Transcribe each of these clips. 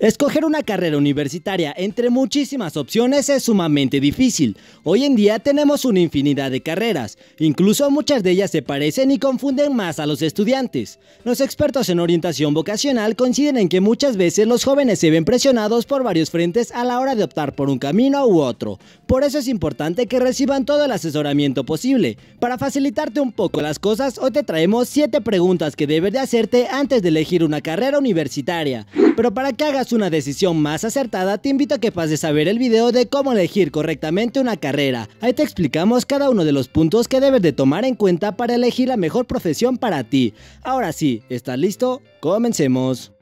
Escoger una carrera universitaria entre muchísimas opciones es sumamente difícil. Hoy en día tenemos una infinidad de carreras, incluso muchas de ellas se parecen y confunden más a los estudiantes. Los expertos en orientación vocacional en que muchas veces los jóvenes se ven presionados por varios frentes a la hora de optar por un camino u otro. Por eso es importante que reciban todo el asesoramiento posible. Para facilitarte un poco las cosas, hoy te traemos 7 preguntas que debes de hacerte antes de elegir una carrera universitaria. Pero para que hagas una decisión más acertada, te invito a que pases a ver el video de cómo elegir correctamente una carrera. Ahí te explicamos cada uno de los puntos que debes de tomar en cuenta para elegir la mejor profesión para ti. Ahora sí, ¿estás listo? Comencemos.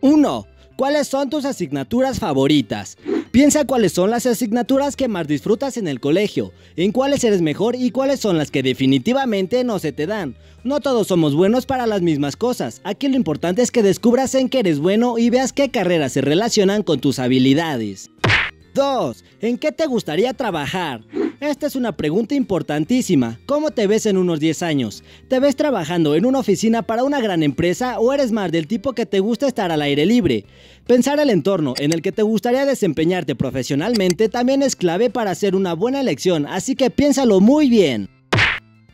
1. ¿Cuáles son tus asignaturas favoritas? Piensa cuáles son las asignaturas que más disfrutas en el colegio, en cuáles eres mejor y cuáles son las que definitivamente no se te dan. No todos somos buenos para las mismas cosas, aquí lo importante es que descubras en qué eres bueno y veas qué carreras se relacionan con tus habilidades. 2. ¿En qué te gustaría trabajar? Esta es una pregunta importantísima. ¿Cómo te ves en unos 10 años? ¿Te ves trabajando en una oficina para una gran empresa o eres más del tipo que te gusta estar al aire libre? Pensar el entorno en el que te gustaría desempeñarte profesionalmente también es clave para hacer una buena elección, así que piénsalo muy bien.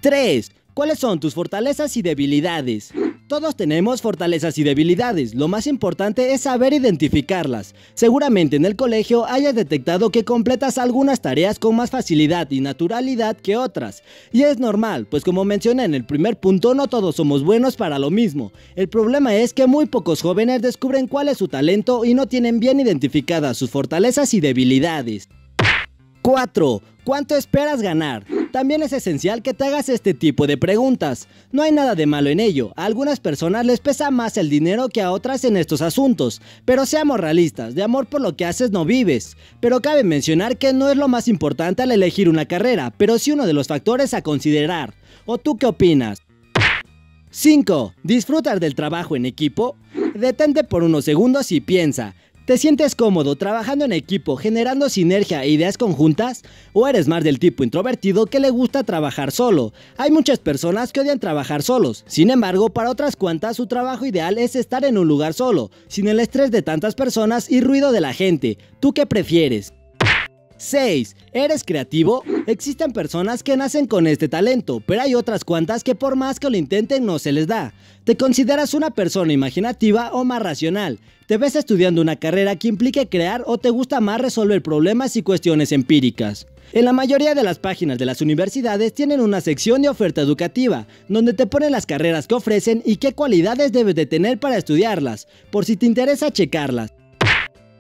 3. ¿Cuáles son tus fortalezas y debilidades? Todos tenemos fortalezas y debilidades, lo más importante es saber identificarlas. Seguramente en el colegio hayas detectado que completas algunas tareas con más facilidad y naturalidad que otras. Y es normal, pues como mencioné en el primer punto, no todos somos buenos para lo mismo. El problema es que muy pocos jóvenes descubren cuál es su talento y no tienen bien identificadas sus fortalezas y debilidades. 4. ¿Cuánto esperas ganar? También es esencial que te hagas este tipo de preguntas. No hay nada de malo en ello. A algunas personas les pesa más el dinero que a otras en estos asuntos. Pero seamos realistas, de amor por lo que haces no vives. Pero cabe mencionar que no es lo más importante al elegir una carrera, pero sí uno de los factores a considerar. ¿O tú qué opinas? 5. Disfrutar del trabajo en equipo? Detente por unos segundos y piensa, ¿Te sientes cómodo trabajando en equipo, generando sinergia e ideas conjuntas? ¿O eres más del tipo introvertido que le gusta trabajar solo? Hay muchas personas que odian trabajar solos. Sin embargo, para otras cuantas su trabajo ideal es estar en un lugar solo, sin el estrés de tantas personas y ruido de la gente. ¿Tú qué prefieres? 6. ¿Eres creativo? Existen personas que nacen con este talento, pero hay otras cuantas que por más que lo intenten no se les da. ¿Te consideras una persona imaginativa o más racional? ¿Te ves estudiando una carrera que implique crear o te gusta más resolver problemas y cuestiones empíricas? En la mayoría de las páginas de las universidades tienen una sección de oferta educativa, donde te ponen las carreras que ofrecen y qué cualidades debes de tener para estudiarlas, por si te interesa checarlas.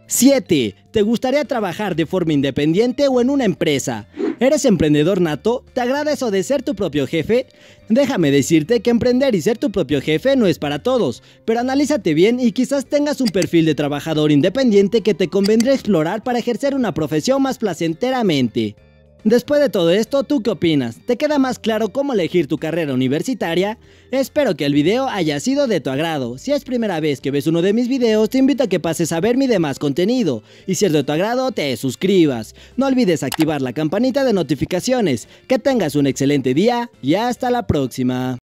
7. ¿Te gustaría trabajar de forma independiente o en una empresa? ¿Eres emprendedor nato? ¿Te agrada eso de ser tu propio jefe? Déjame decirte que emprender y ser tu propio jefe no es para todos, pero analízate bien y quizás tengas un perfil de trabajador independiente que te convendría explorar para ejercer una profesión más placenteramente. Después de todo esto, ¿tú qué opinas? ¿Te queda más claro cómo elegir tu carrera universitaria? Espero que el video haya sido de tu agrado. Si es primera vez que ves uno de mis videos, te invito a que pases a ver mi demás contenido. Y si es de tu agrado, te suscribas. No olvides activar la campanita de notificaciones. Que tengas un excelente día y hasta la próxima.